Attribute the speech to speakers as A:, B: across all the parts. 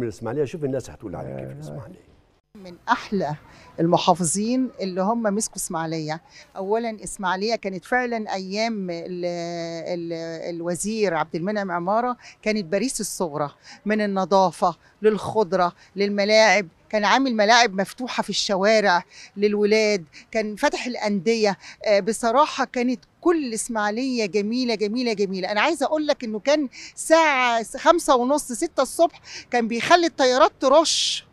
A: من الاسماعيليه شوف الناس هتقول عليك كيف آه. الاسماعيليه من احلى المحافظين اللي هم مسكوا اسماعيليه اولا اسماعيليه كانت فعلا ايام الـ الـ الوزير عبد المنعم عماره كانت باريس الصغرى من النظافه للخضره للملاعب كان عامل ملاعب مفتوحة في الشوارع للولاد كان فتح الأندية آه، بصراحة كانت كل اسماعيليه جميله جميله جميله انا عايزه اقول لك انه كان ساعه خمسة ونص ستة الصبح كان بيخلي الطيارات ترش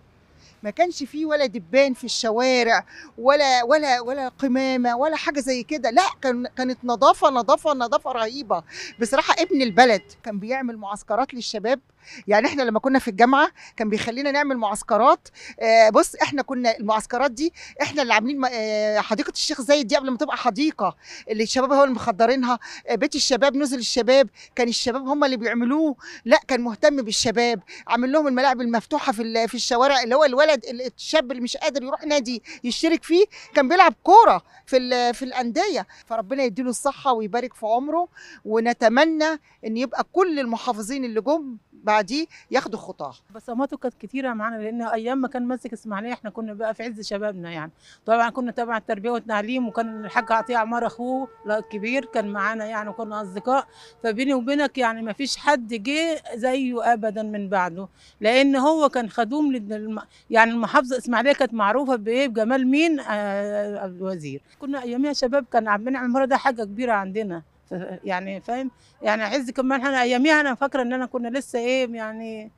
A: ما كانش فيه ولا دبان في الشوارع ولا ولا ولا قمامه ولا حاجه زي كده لا كان كانت نظافه نظافه نظافه رهيبه بصراحه ابن البلد كان بيعمل معسكرات للشباب يعني احنا لما كنا في الجامعه كان بيخلينا نعمل معسكرات آه بص احنا كنا المعسكرات دي احنا اللي عاملين آه، حديقه الشيخ زايد دي قبل ما تبقى حديقه اللي الشباب هو اللي مخدرينها آه بيت الشباب نزل الشباب كان الشباب هم اللي بيعملوه لا كان مهتم بالشباب عامل لهم الملاعب المفتوحه في في الشوارع اللي هو الولد الولد الشاب اللي مش قادر يروح نادي يشترك فيه كان بيلعب كوره في في الانديه فربنا يديله الصحه ويبارك في عمره ونتمنى ان يبقى كل المحافظين اللي جم بعديه ياخدوا خطاه
B: بصماته كانت كتيره معانا لان ايام ما كان ماسك اسماعيليه احنا كنا بقى في عز شبابنا يعني طبعا كنا تبع التربيه والتعليم وكان الحاج عطيه عمار اخوه الكبير كان معانا يعني وكنا اصدقاء فبيني وبينك يعني ما فيش حد جه زيه ابدا من بعده لان هو كان خدوم للم... يعني المحافظه اسماعيليه كانت معروفه بايه بجمال مين آه الوزير كنا اياميها شباب كان عبد المنعم ده حاجه كبيره عندنا يعني فاهم يعني عز كمان احنا اياميها انا فاكره ان انا كنا لسه ايه يعني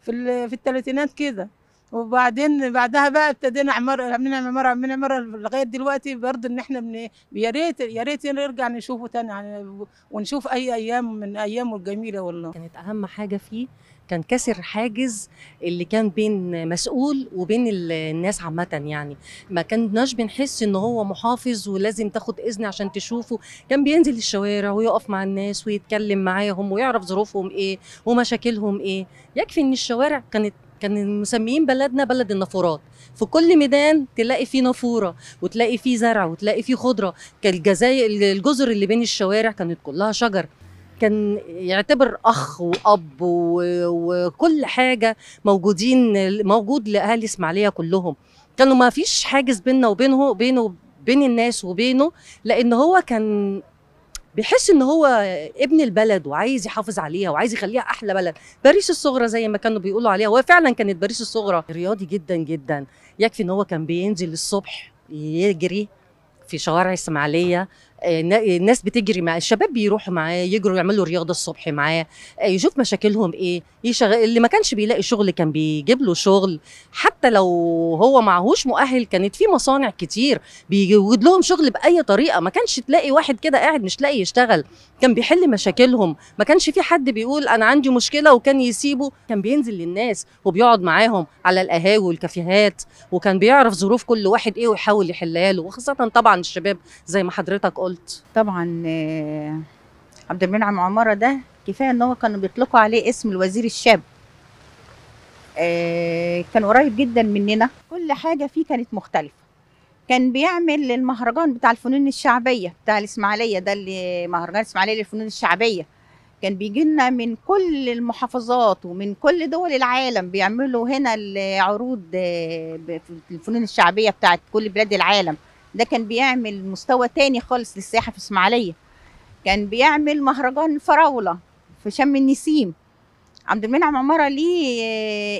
B: في في الثلاثينات كده وبعدين بعدها بقى ابتدينا عمار عاملين عماره عاملين عماره لغايه دلوقتي برضه ان احنا يا ريت يا ريت نرجع نشوفه تاني يعني ونشوف
C: اي ايام من ايامه الجميله والله كانت اهم حاجه فيه كان كسر حاجز اللي كان بين مسؤول وبين الناس عامة يعني ما كناش بنحس ان هو محافظ ولازم تاخد اذن عشان تشوفه كان بينزل الشوارع ويقف مع الناس ويتكلم معاهم ويعرف ظروفهم ايه ومشاكلهم ايه يكفي ان الشوارع كانت كان مسميين بلدنا بلد النافورات في كل ميدان تلاقي فيه نافوره وتلاقي فيه زرع وتلاقي فيه خضره كالجزائر الجزر اللي بين الشوارع كانت كلها شجر كان يعتبر اخ واب وكل حاجه موجودين موجود لاهل اسماعيليه كلهم كانوا ما فيش حاجز بيننا وبينه بينه بين الناس وبينه لان هو كان بيحس ان هو ابن البلد وعايز يحافظ عليها وعايز يخليها احلى بلد باريس الصغرى زي ما كانوا بيقولوا عليها هو فعلا كانت باريس الصغرى رياضي جدا جدا يكفي ان هو كان بينزل الصبح يجري في شوارع اسماعيليه آه، الناس بتجري مع الشباب بيروحوا معاه يجروا يعملوا رياضه الصبح معاه آه، يشوف مشاكلهم ايه يشغل اللي ما كانش بيلاقي شغل كان بيجيب له شغل حتى لو هو معهوش مؤهل كانت في مصانع كتير بيوجد لهم شغل باي طريقه ما كانش تلاقي واحد كده قاعد مش لاقي يشتغل كان بيحل مشاكلهم ما كانش في حد بيقول انا عندي مشكله وكان يسيبه كان بينزل للناس وبيقعد معاهم على القهاوي والكافيهات وكان بيعرف ظروف كل واحد ايه ويحاول يحلها له وخاصه طبعا الشباب زي ما حضرتك قلت قلت طبعا آه، عبد
D: المنعم عماره ده كفايه ان هو كانوا بيطلقوا عليه اسم الوزير الشاب آه، كان قريب جدا مننا كل حاجه فيه كانت مختلفه كان بيعمل المهرجان بتاع الفنون الشعبيه بتاع الاسماعيليه ده اللي مهرجان الاسماعيليه للفنون الشعبيه كان بيجي لنا من كل المحافظات ومن كل دول العالم بيعملوا هنا العروض آه، الفنون الشعبيه بتاعت كل بلاد العالم ده كان بيعمل مستوى تاني خالص للسياحه في اسماعيليه كان بيعمل مهرجان فراوله في شم النسيم عبد المنعم عماره ليه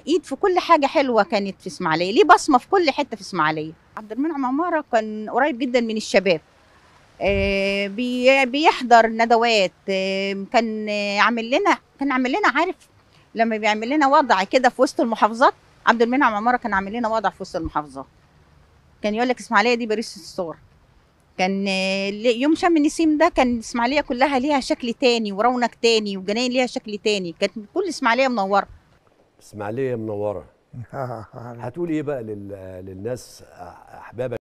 D: ايد في كل حاجه حلوه كانت في اسماعيليه ليه بصمه في كل حته في اسماعيليه عبد المنعم عماره كان قريب جدا من الشباب آه، بيحضر ندوات آه، كان عامل لنا كان عامل لنا عارف لما بيعمل لنا وضع كده في وسط المحافظات عبد المنعم عماره كان عامل لنا وضع في وسط المحافظات كان يقول لك اسماعيليه دي باريس الصور كان يوم شم النسيم ده كان اسماعيليه كلها ليها شكل تاني ورونق تاني وجناين ليها شكل تاني كانت كل اسماعيليه منوره اسماعيليه منوره هتقول ايه بقى للناس احبابك